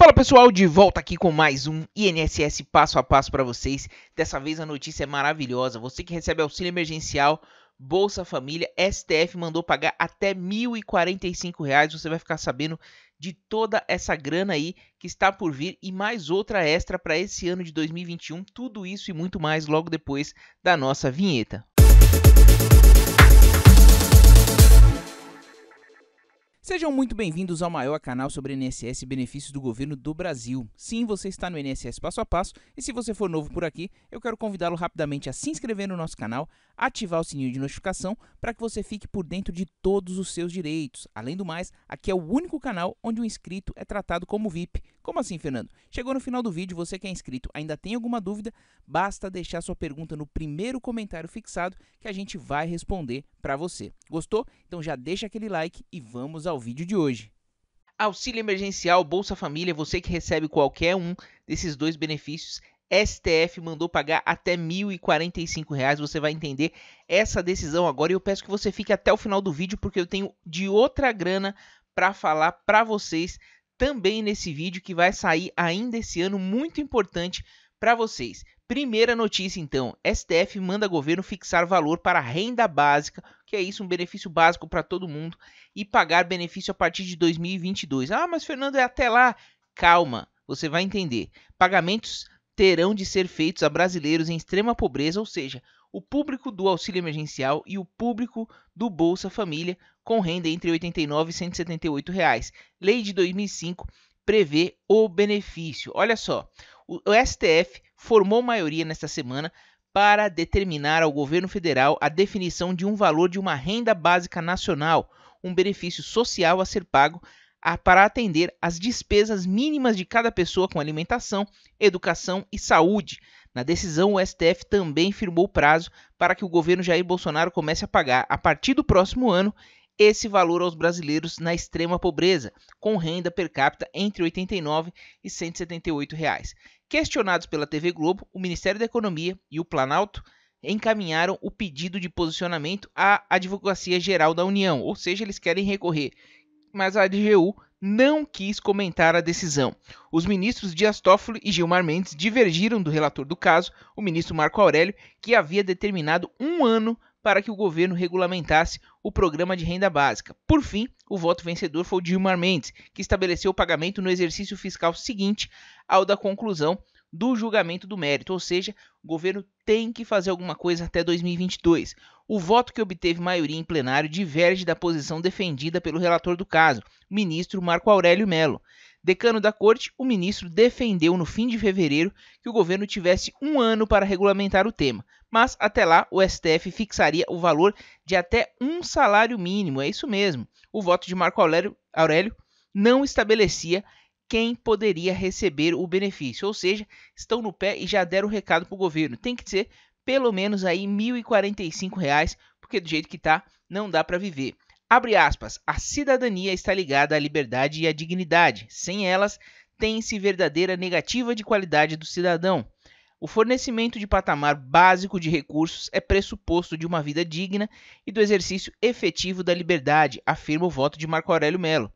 Fala pessoal, de volta aqui com mais um INSS passo a passo para vocês. Dessa vez a notícia é maravilhosa. Você que recebe auxílio emergencial, Bolsa Família, STF mandou pagar até R$ 1.045. Reais. Você vai ficar sabendo de toda essa grana aí que está por vir e mais outra extra para esse ano de 2021. Tudo isso e muito mais logo depois da nossa vinheta. Música Sejam muito bem-vindos ao maior canal sobre INSS e benefícios do governo do Brasil. Sim, você está no INSS Passo a Passo e se você for novo por aqui, eu quero convidá-lo rapidamente a se inscrever no nosso canal, ativar o sininho de notificação para que você fique por dentro de todos os seus direitos. Além do mais, aqui é o único canal onde o inscrito é tratado como VIP, como assim, Fernando? Chegou no final do vídeo, você que é inscrito, ainda tem alguma dúvida? Basta deixar sua pergunta no primeiro comentário fixado que a gente vai responder para você. Gostou? Então já deixa aquele like e vamos ao vídeo de hoje. Auxílio emergencial, Bolsa Família, você que recebe qualquer um desses dois benefícios, STF mandou pagar até R$ 1.045. Reais. Você vai entender essa decisão agora e eu peço que você fique até o final do vídeo porque eu tenho de outra grana para falar para vocês também nesse vídeo que vai sair ainda esse ano, muito importante para vocês. Primeira notícia então, STF manda governo fixar valor para renda básica, que é isso, um benefício básico para todo mundo, e pagar benefício a partir de 2022. Ah, mas Fernando, é até lá. Calma, você vai entender. Pagamentos terão de ser feitos a brasileiros em extrema pobreza, ou seja, o público do auxílio emergencial e o público do Bolsa Família, com renda entre R$ 89 e R$ 178. Reais. Lei de 2005 prevê o benefício. Olha só, o STF formou maioria nesta semana para determinar ao governo federal a definição de um valor de uma renda básica nacional, um benefício social a ser pago a, para atender às despesas mínimas de cada pessoa com alimentação, educação e saúde. Na decisão, o STF também firmou prazo para que o governo Jair Bolsonaro comece a pagar, a partir do próximo ano, esse valor aos brasileiros na extrema pobreza, com renda per capita entre 89 e 178 reais. Questionados pela TV Globo, o Ministério da Economia e o Planalto encaminharam o pedido de posicionamento à Advocacia Geral da União, ou seja, eles querem recorrer, mas a ADGU não quis comentar a decisão. Os ministros Dias Toffoli e Gilmar Mendes divergiram do relator do caso, o ministro Marco Aurélio, que havia determinado um ano para que o governo regulamentasse o programa de renda básica. Por fim, o voto vencedor foi o Gilmar Mendes, que estabeleceu o pagamento no exercício fiscal seguinte ao da conclusão do julgamento do mérito, ou seja, o governo tem que fazer alguma coisa até 2022. O voto que obteve maioria em plenário diverge da posição defendida pelo relator do caso, o ministro Marco Aurélio Melo. Decano da Corte, o ministro defendeu no fim de fevereiro que o governo tivesse um ano para regulamentar o tema, mas até lá o STF fixaria o valor de até um salário mínimo. É isso mesmo. O voto de Marco Aurélio, Aurélio não estabelecia quem poderia receber o benefício. Ou seja, estão no pé e já deram o recado para o governo. Tem que ser pelo menos aí R$ 1.045, reais, porque do jeito que tá, não dá para viver. Abre aspas, a cidadania está ligada à liberdade e à dignidade. Sem elas, tem-se verdadeira negativa de qualidade do cidadão. O fornecimento de patamar básico de recursos é pressuposto de uma vida digna e do exercício efetivo da liberdade, afirma o voto de Marco Aurélio Melo.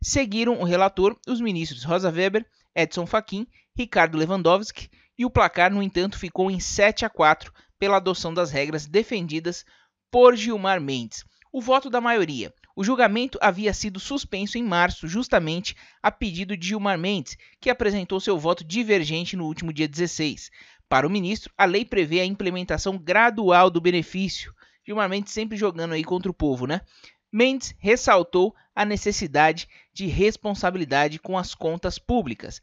Seguiram o relator os ministros Rosa Weber, Edson Fachin, Ricardo Lewandowski, e o placar, no entanto, ficou em 7 a 4 pela adoção das regras defendidas por Gilmar Mendes. O voto da maioria. O julgamento havia sido suspenso em março, justamente a pedido de Gilmar Mendes, que apresentou seu voto divergente no último dia 16. Para o ministro, a lei prevê a implementação gradual do benefício. Gilmar Mendes sempre jogando aí contra o povo, né? Mendes ressaltou a necessidade de responsabilidade com as contas públicas.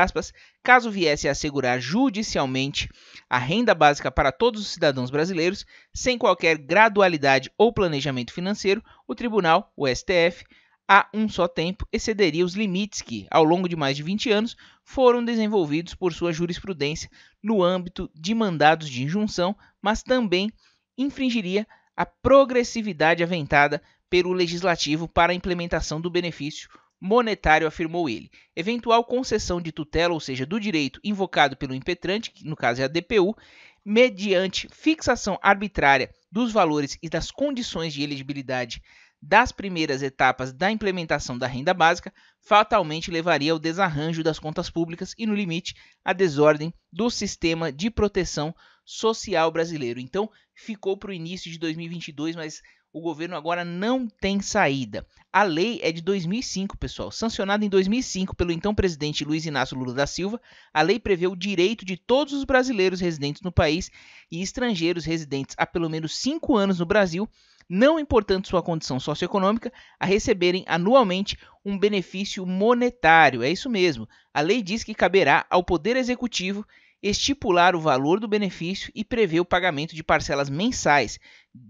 Aspas, caso viesse a assegurar judicialmente a renda básica para todos os cidadãos brasileiros, sem qualquer gradualidade ou planejamento financeiro, o tribunal, o STF, a um só tempo excederia os limites que, ao longo de mais de 20 anos, foram desenvolvidos por sua jurisprudência no âmbito de mandados de injunção, mas também infringiria a progressividade aventada pelo legislativo para a implementação do benefício monetário, afirmou ele. Eventual concessão de tutela, ou seja, do direito invocado pelo impetrante, que no caso é a DPU, mediante fixação arbitrária dos valores e das condições de elegibilidade das primeiras etapas da implementação da renda básica, fatalmente levaria ao desarranjo das contas públicas e, no limite, à desordem do sistema de proteção social brasileiro. Então, ficou para o início de 2022, mas o governo agora não tem saída. A lei é de 2005, pessoal, sancionada em 2005 pelo então presidente Luiz Inácio Lula da Silva. A lei prevê o direito de todos os brasileiros residentes no país e estrangeiros residentes há pelo menos cinco anos no Brasil, não importando sua condição socioeconômica, a receberem anualmente um benefício monetário. É isso mesmo. A lei diz que caberá ao Poder Executivo estipular o valor do benefício e prevê o pagamento de parcelas mensais,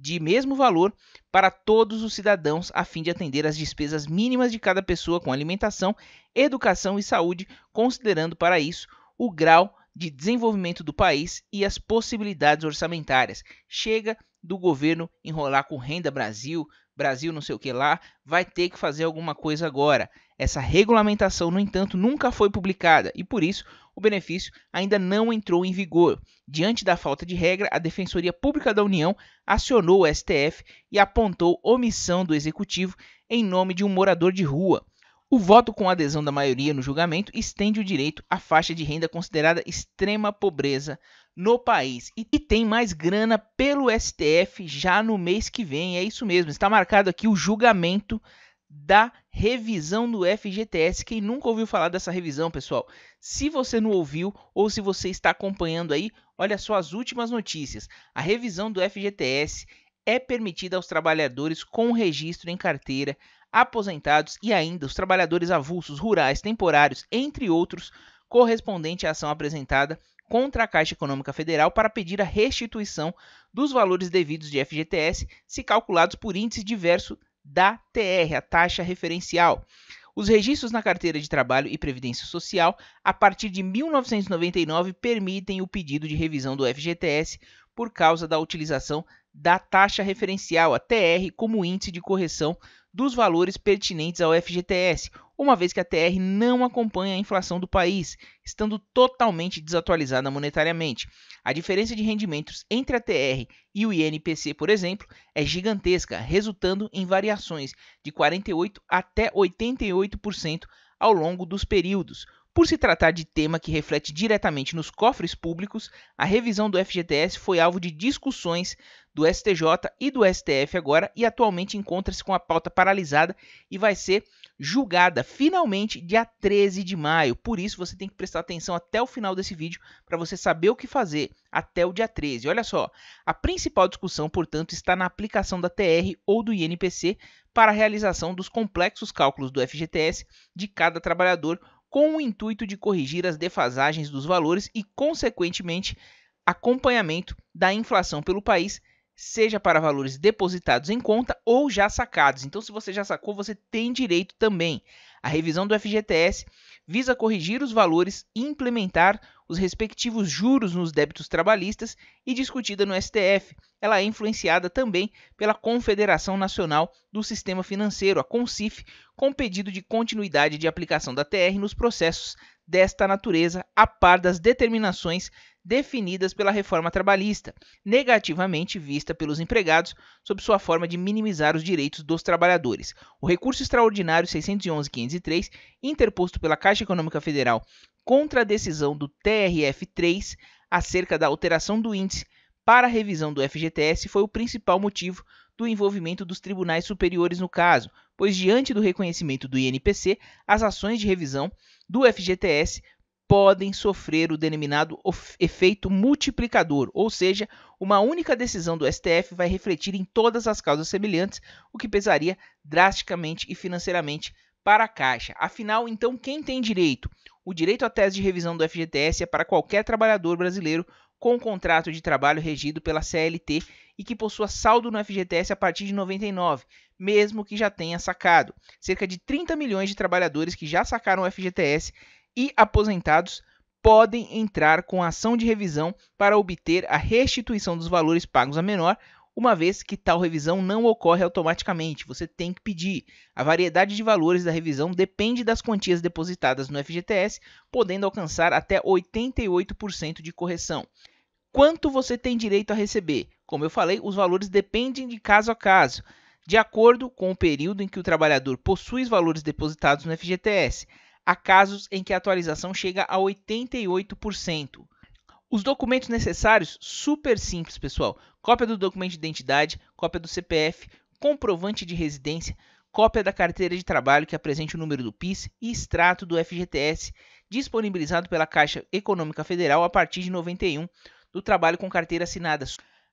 de mesmo valor para todos os cidadãos, a fim de atender às despesas mínimas de cada pessoa com alimentação, educação e saúde, considerando para isso o grau de desenvolvimento do país e as possibilidades orçamentárias. Chega do governo enrolar com renda Brasil, Brasil não sei o que lá, vai ter que fazer alguma coisa agora. Essa regulamentação, no entanto, nunca foi publicada e por isso o benefício ainda não entrou em vigor. Diante da falta de regra, a Defensoria Pública da União acionou o STF e apontou omissão do Executivo em nome de um morador de rua. O voto com adesão da maioria no julgamento estende o direito à faixa de renda considerada extrema pobreza no país e tem mais grana pelo STF já no mês que vem. É isso mesmo, está marcado aqui o julgamento da revisão do FGTS. Quem nunca ouviu falar dessa revisão, pessoal? Se você não ouviu ou se você está acompanhando aí, olha só as últimas notícias. A revisão do FGTS é permitida aos trabalhadores com registro em carteira, aposentados e ainda os trabalhadores avulsos, rurais, temporários, entre outros, correspondente à ação apresentada contra a Caixa Econômica Federal para pedir a restituição dos valores devidos de FGTS se calculados por índice diverso da TR, a taxa referencial. Os registros na carteira de trabalho e previdência social, a partir de 1999, permitem o pedido de revisão do FGTS por causa da utilização da taxa referencial, a TR, como índice de correção dos valores pertinentes ao FGTS, uma vez que a TR não acompanha a inflação do país, estando totalmente desatualizada monetariamente. A diferença de rendimentos entre a TR e o INPC, por exemplo, é gigantesca, resultando em variações de 48 até 88% ao longo dos períodos. Por se tratar de tema que reflete diretamente nos cofres públicos, a revisão do FGTS foi alvo de discussões do STJ e do STF agora e atualmente encontra-se com a pauta paralisada e vai ser julgada finalmente dia 13 de maio. Por isso você tem que prestar atenção até o final desse vídeo para você saber o que fazer até o dia 13. Olha só, a principal discussão, portanto, está na aplicação da TR ou do INPC para a realização dos complexos cálculos do FGTS de cada trabalhador com o intuito de corrigir as defasagens dos valores e, consequentemente, acompanhamento da inflação pelo país, seja para valores depositados em conta ou já sacados. Então, se você já sacou, você tem direito também. A revisão do FGTS visa corrigir os valores e implementar os respectivos juros nos débitos trabalhistas e discutida no STF. Ela é influenciada também pela Confederação Nacional do Sistema Financeiro, a CONCIF, com pedido de continuidade de aplicação da TR nos processos desta natureza, a par das determinações definidas pela reforma trabalhista, negativamente vista pelos empregados sob sua forma de minimizar os direitos dos trabalhadores. O recurso extraordinário 611.503, interposto pela Caixa Econômica Federal contra a decisão do TRF3 acerca da alteração do índice para a revisão do FGTS, foi o principal motivo do envolvimento dos tribunais superiores no caso, pois diante do reconhecimento do INPC, as ações de revisão do FGTS podem sofrer o denominado efeito multiplicador, ou seja, uma única decisão do STF vai refletir em todas as causas semelhantes, o que pesaria drasticamente e financeiramente para a Caixa. Afinal, então, quem tem direito? O direito à tese de revisão do FGTS é para qualquer trabalhador brasileiro com um contrato de trabalho regido pela CLT e que possua saldo no FGTS a partir de 99, mesmo que já tenha sacado. Cerca de 30 milhões de trabalhadores que já sacaram o FGTS e aposentados podem entrar com ação de revisão para obter a restituição dos valores pagos a menor, uma vez que tal revisão não ocorre automaticamente, você tem que pedir. A variedade de valores da revisão depende das quantias depositadas no FGTS, podendo alcançar até 88% de correção. Quanto você tem direito a receber? Como eu falei, os valores dependem de caso a caso, de acordo com o período em que o trabalhador possui os valores depositados no FGTS há casos em que a atualização chega a 88%. Os documentos necessários, super simples, pessoal. Cópia do documento de identidade, cópia do CPF, comprovante de residência, cópia da carteira de trabalho que apresente o número do PIS e extrato do FGTS disponibilizado pela Caixa Econômica Federal a partir de 91 do trabalho com carteira assinada.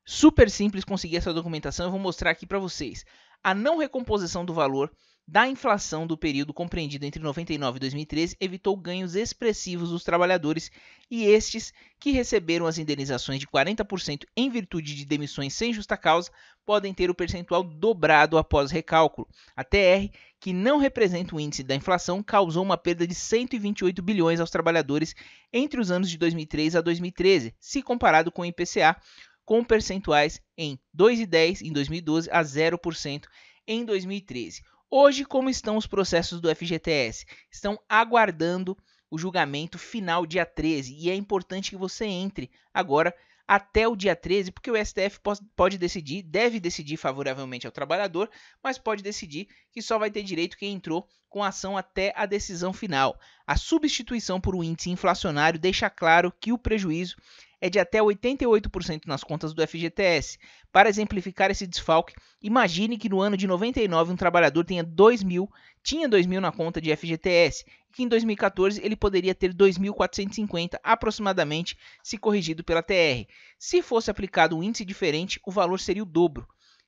Super simples conseguir essa documentação, eu vou mostrar aqui para vocês. A não recomposição do valor da inflação do período compreendido entre 99 e 2013 evitou ganhos expressivos dos trabalhadores e estes, que receberam as indenizações de 40% em virtude de demissões sem justa causa, podem ter o percentual dobrado após recálculo. A TR, que não representa o índice da inflação, causou uma perda de 128 bilhões aos trabalhadores entre os anos de 2003 a 2013, se comparado com o IPCA, com percentuais em 2,10 em 2012 a 0% em 2013. Hoje, como estão os processos do FGTS? Estão aguardando o julgamento final dia 13 e é importante que você entre agora até o dia 13, porque o STF pode decidir, deve decidir favoravelmente ao trabalhador, mas pode decidir que só vai ter direito quem entrou com ação até a decisão final. A substituição por um índice inflacionário deixa claro que o prejuízo é de até 88% nas contas do FGTS. Para exemplificar esse desfalque, imagine que no ano de 99 um trabalhador tenha 2 mil, tinha 2 mil na conta de FGTS e que em 2014 ele poderia ter 2.450 aproximadamente se corrigido pela TR. Se fosse aplicado um índice diferente, o valor seria o dobro,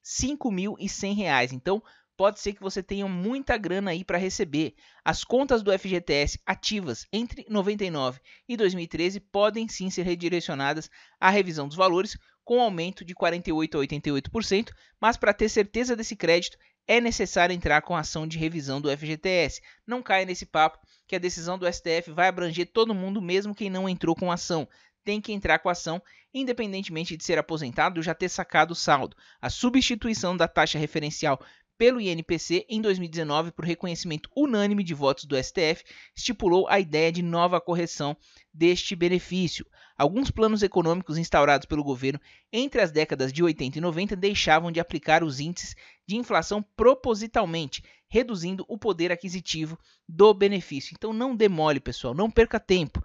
R$ 5.100. Então, pode ser que você tenha muita grana aí para receber. As contas do FGTS ativas entre 99 e 2013 podem sim ser redirecionadas à revisão dos valores com aumento de 48 a 88%, mas para ter certeza desse crédito é necessário entrar com a ação de revisão do FGTS. Não caia nesse papo que a decisão do STF vai abranger todo mundo, mesmo quem não entrou com a ação tem que entrar com a ação, independentemente de ser aposentado ou já ter sacado o saldo. A substituição da taxa referencial pelo INPC em 2019 por reconhecimento unânime de votos do STF, estipulou a ideia de nova correção deste benefício. Alguns planos econômicos instaurados pelo governo entre as décadas de 80 e 90 deixavam de aplicar os índices de inflação propositalmente, reduzindo o poder aquisitivo do benefício. Então não demole, pessoal, não perca tempo.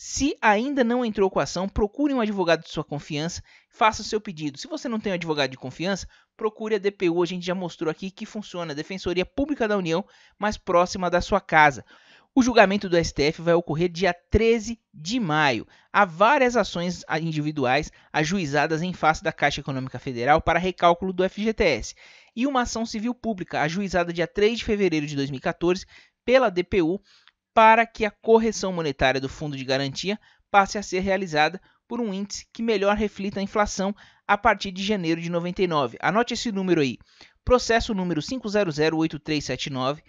Se ainda não entrou com a ação, procure um advogado de sua confiança, faça o seu pedido. Se você não tem um advogado de confiança, procure a DPU, a gente já mostrou aqui que funciona, a Defensoria Pública da União, mais próxima da sua casa. O julgamento do STF vai ocorrer dia 13 de maio. Há várias ações individuais ajuizadas em face da Caixa Econômica Federal para recálculo do FGTS e uma ação civil pública ajuizada dia 3 de fevereiro de 2014 pela DPU para que a correção monetária do fundo de garantia passe a ser realizada por um índice que melhor reflita a inflação a partir de janeiro de 99. Anote esse número aí. Processo número 5008379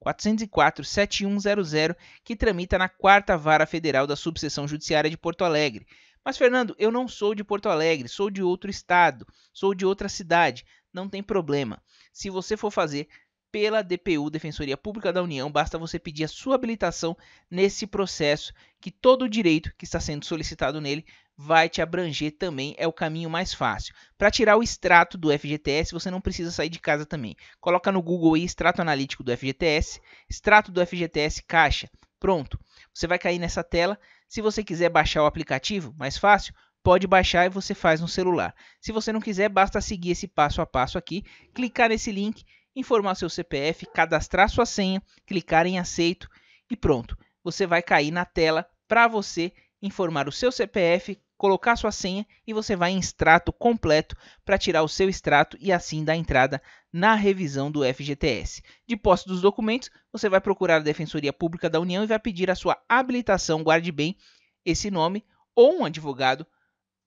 42-2014-404-7100, que tramita na quarta vara federal da subseção judiciária de Porto Alegre. Mas, Fernando, eu não sou de Porto Alegre, sou de outro estado, sou de outra cidade. Não tem problema. Se você for fazer pela DPU, Defensoria Pública da União, basta você pedir a sua habilitação nesse processo, que todo o direito que está sendo solicitado nele vai te abranger também, é o caminho mais fácil. Para tirar o extrato do FGTS, você não precisa sair de casa também. Coloca no Google aí extrato analítico do FGTS, extrato do FGTS caixa. Pronto. Você vai cair nessa tela. Se você quiser baixar o aplicativo, mais fácil, pode baixar e você faz no celular. Se você não quiser, basta seguir esse passo a passo aqui, clicar nesse link informar seu CPF, cadastrar sua senha, clicar em aceito e pronto. Você vai cair na tela para você informar o seu CPF, colocar sua senha e você vai em extrato completo para tirar o seu extrato e assim dar entrada na revisão do FGTS. De posse dos documentos, você vai procurar a Defensoria Pública da União e vai pedir a sua habilitação, guarde bem esse nome, ou um advogado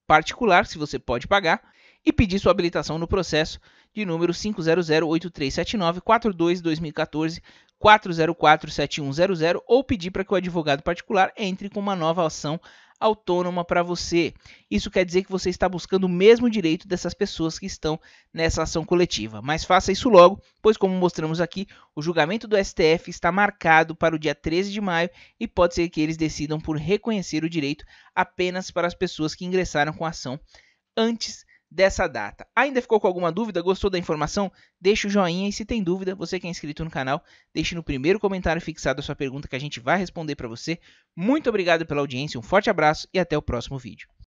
particular, se você pode pagar, e pedir sua habilitação no processo de número 500837942-2014, 4047100 ou pedir para que o advogado particular entre com uma nova ação autônoma para você. Isso quer dizer que você está buscando o mesmo direito dessas pessoas que estão nessa ação coletiva. Mas faça isso logo, pois, como mostramos aqui, o julgamento do STF está marcado para o dia 13 de maio e pode ser que eles decidam por reconhecer o direito apenas para as pessoas que ingressaram com a ação antes dessa data. Ainda ficou com alguma dúvida? Gostou da informação? Deixa o joinha e se tem dúvida, você que é inscrito no canal, deixe no primeiro comentário fixado a sua pergunta que a gente vai responder para você. Muito obrigado pela audiência, um forte abraço e até o próximo vídeo.